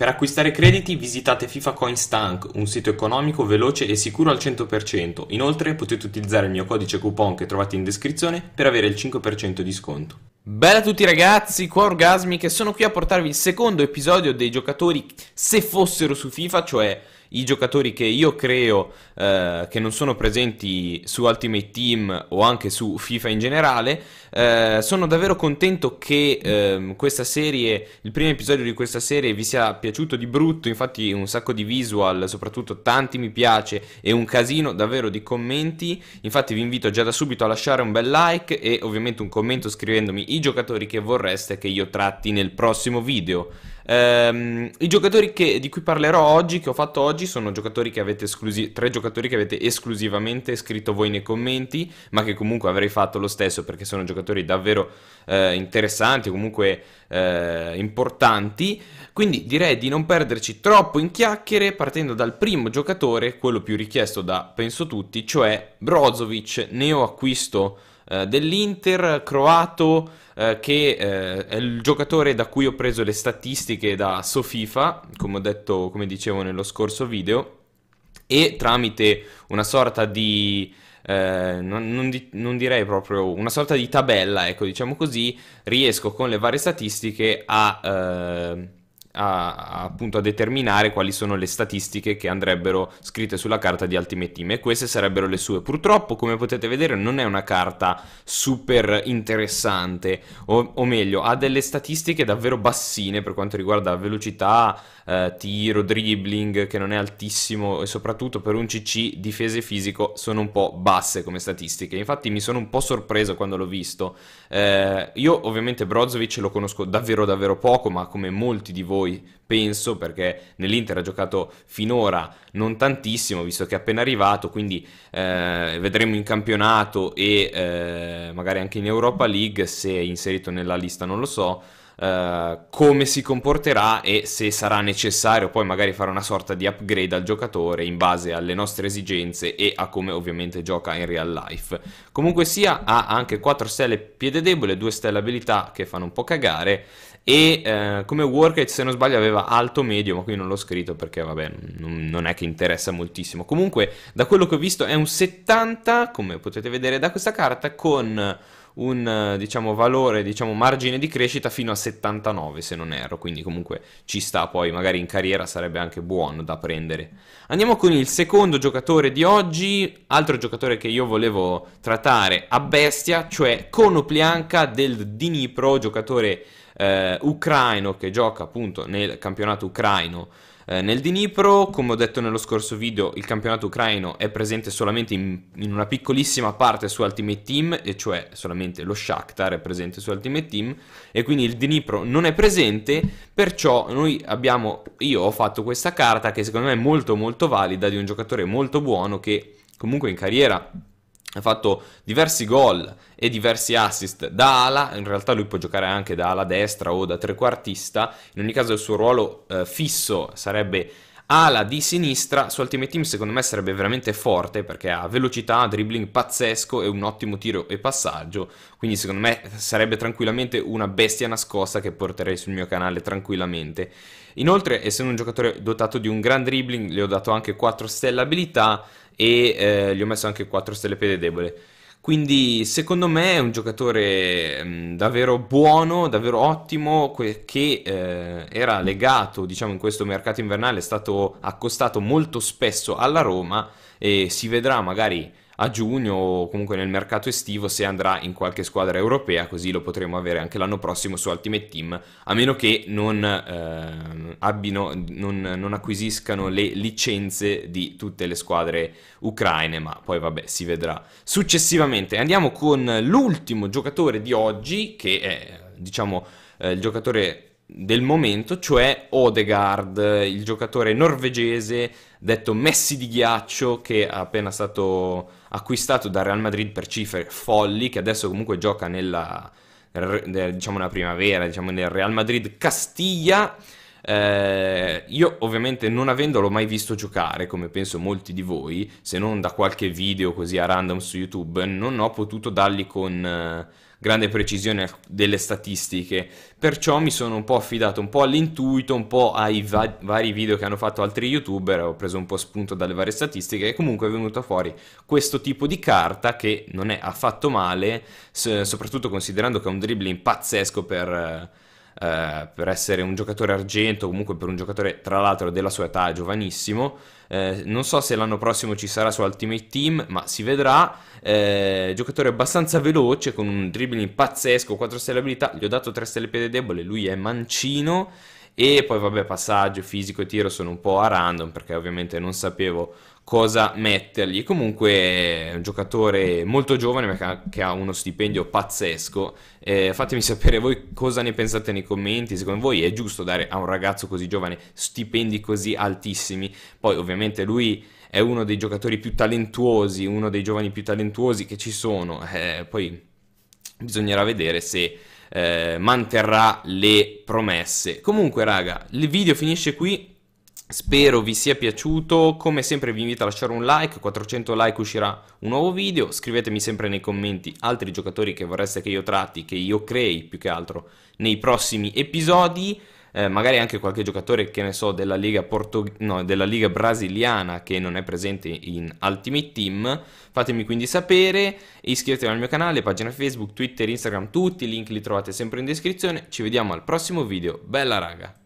Per acquistare crediti visitate FIFA fifacoins.tank, un sito economico, veloce e sicuro al 100%. Inoltre potete utilizzare il mio codice coupon che trovate in descrizione per avere il 5% di sconto. Bella a tutti ragazzi, qua Orgasmi che sono qui a portarvi il secondo episodio dei giocatori se fossero su FIFA, cioè i giocatori che io creo eh, che non sono presenti su Ultimate Team o anche su FIFA in generale. Eh, sono davvero contento che eh, questa serie, il primo episodio di questa serie vi sia piaciuto di brutto, infatti un sacco di visual, soprattutto tanti mi piace e un casino davvero di commenti. Infatti vi invito già da subito a lasciare un bel like e ovviamente un commento scrivendomi i giocatori che vorreste che io tratti nel prossimo video. Ehm, I giocatori che, di cui parlerò oggi, che ho fatto oggi, sono giocatori esclusi- tre giocatori che avete esclusivamente scritto voi nei commenti, ma che comunque avrei fatto lo stesso perché sono giocatori davvero eh, interessanti, comunque eh, importanti. Quindi direi di non perderci troppo in chiacchiere partendo dal primo giocatore, quello più richiesto da penso tutti, cioè Brozovic, neo acquisto eh, dell'Inter, croato. Eh, che eh, è il giocatore da cui ho preso le statistiche da Sofifa, come ho detto, come dicevo nello scorso video, e tramite una sorta di... Eh, non, non, di, non, direi proprio una sorta di tabella, ecco, diciamo così, riesco con le varie statistiche a eh, a, appunto a determinare quali sono le statistiche che andrebbero scritte sulla carta di Ultimate Team e queste sarebbero le sue. Purtroppo, come potete vedere, non è una carta super interessante, o, o meglio, ha delle statistiche davvero bassine per quanto riguarda velocità, eh, tiro, dribbling, che non è altissimo e soprattutto per un CC difese fisico sono un po' basse come statistiche. Infatti mi sono un po' sorpreso quando l'ho visto. Eh, io ovviamente Brozovic lo conosco davvero davvero poco, ma come molti di voi voi, penso, perché nell'Inter ha giocato finora non tantissimo, visto che è appena arrivato, quindi eh, vedremo in campionato e eh, magari anche in Europa League se è inserito nella lista, non lo so eh, come si comporterà e se sarà necessario poi magari fare una sorta di upgrade al giocatore in base alle nostre esigenze e a come ovviamente gioca in real life. Comunque sia ha anche 4 stelle piede debole, 2 stelle abilità che fanno un po' cagare e eh, come work se non sbaglio aveva alto medio ma qui non l'ho scritto perché vabbè non, non è che interessa moltissimo comunque da quello che ho visto è un 70 come potete vedere da questa carta con un eh, diciamo, valore, diciamo, margine di crescita fino a 79 se non erro, quindi comunque ci sta poi, magari in carriera sarebbe anche buono da prendere. Andiamo con il secondo giocatore di oggi, altro giocatore che io volevo trattare a bestia, cioè Konoplianka del Dnipro, giocatore eh, ucraino che gioca appunto nel campionato ucraino eh, nel Dnipro, come ho detto nello scorso video, il campionato ucraino è presente solamente in, in una piccolissima parte su Ultimate Team, e cioè solamente lo Shakhtar è presente su Ultimate Team, e quindi il Dnipro non è presente, perciò noi abbiamo, io ho fatto questa carta che secondo me è molto molto valida di un giocatore molto buono che comunque in carriera ha fatto diversi gol e diversi assist da ala, in realtà lui può giocare anche da ala destra o da trequartista, in ogni caso il suo ruolo eh, fisso sarebbe ala di sinistra su Ultimate Team secondo me sarebbe veramente forte perché ha velocità, dribbling pazzesco e un ottimo tiro e passaggio, quindi secondo me sarebbe tranquillamente una bestia nascosta che porterei sul mio canale tranquillamente. Inoltre, essendo un giocatore dotato di un gran dribbling, le ho dato anche 4 stelle abilità e eh, gli ho messo anche 4 stelle piede debole. Quindi secondo me è un giocatore mm, davvero buono, davvero ottimo, che eh, era legato diciamo, in questo mercato invernale, è stato accostato molto spesso alla Roma e si vedrà magari a giugno o comunque nel mercato estivo se andrà in qualche squadra europea, così lo potremo avere anche l'anno prossimo su Ultimate Team, a meno che non, eh, abbino, non, non acquisiscano le licenze di tutte le squadre ucraine, ma poi vabbè si vedrà successivamente. Andiamo con l'ultimo giocatore di oggi, che è diciamo eh, il giocatore del momento, cioè Odegaard, il giocatore norvegese detto Messi di ghiaccio che è appena stato acquistato dal Real Madrid per cifre folli, che adesso comunque gioca nella, diciamo nella primavera, diciamo nel Real Madrid Castiglia. Eh, io ovviamente non avendolo mai visto giocare, come penso molti di voi, se non da qualche video così a random su YouTube, non ho potuto dargli con... Eh, grande precisione delle statistiche, perciò mi sono un po' affidato un po' all'intuito, un po' ai va- vari video che hanno fatto altri youtuber, ho preso un po' spunto dalle varie statistiche e comunque è venuto fuori questo tipo di carta che non è affatto male, soprattutto considerando che è un dribbling pazzesco per eh, per essere un giocatore argento, comunque per un giocatore tra l'altro della sua età giovanissimo. Eh, non so se l'anno prossimo ci sarà su Ultimate Team, ma si vedrà. Eh, giocatore abbastanza veloce, con un dribbling pazzesco, 4 stelle abilità. Gli ho dato 3 stelle piede debole, lui è mancino. E poi, vabbè, passaggio, fisico e tiro sono un po' a random perché ovviamente non sapevo cosa mettergli. Comunque è un giocatore molto giovane ma che ha uno stipendio pazzesco. Eh, fatemi sapere voi cosa ne pensate nei commenti, secondo voi è giusto dare a un ragazzo così giovane stipendi così altissimi? Poi ovviamente lui è uno dei giocatori più talentuosi, uno dei giovani più talentuosi che ci sono, eh, poi bisognerà vedere se... Eh, manterrà le promesse comunque raga il video finisce qui Spero vi sia piaciuto, come sempre vi invito a lasciare un like, 400 like uscirà un nuovo video, scrivetemi sempre nei commenti altri giocatori che vorreste che io tratti, che io crei più che altro nei prossimi episodi, eh, magari anche qualche giocatore che ne so della Liga, Portog- no, della Liga brasiliana che non è presente in Ultimate Team, fatemi quindi sapere, iscrivetevi al mio canale, pagina Facebook, Twitter, Instagram, tutti i link li trovate sempre in descrizione, ci vediamo al prossimo video, bella raga!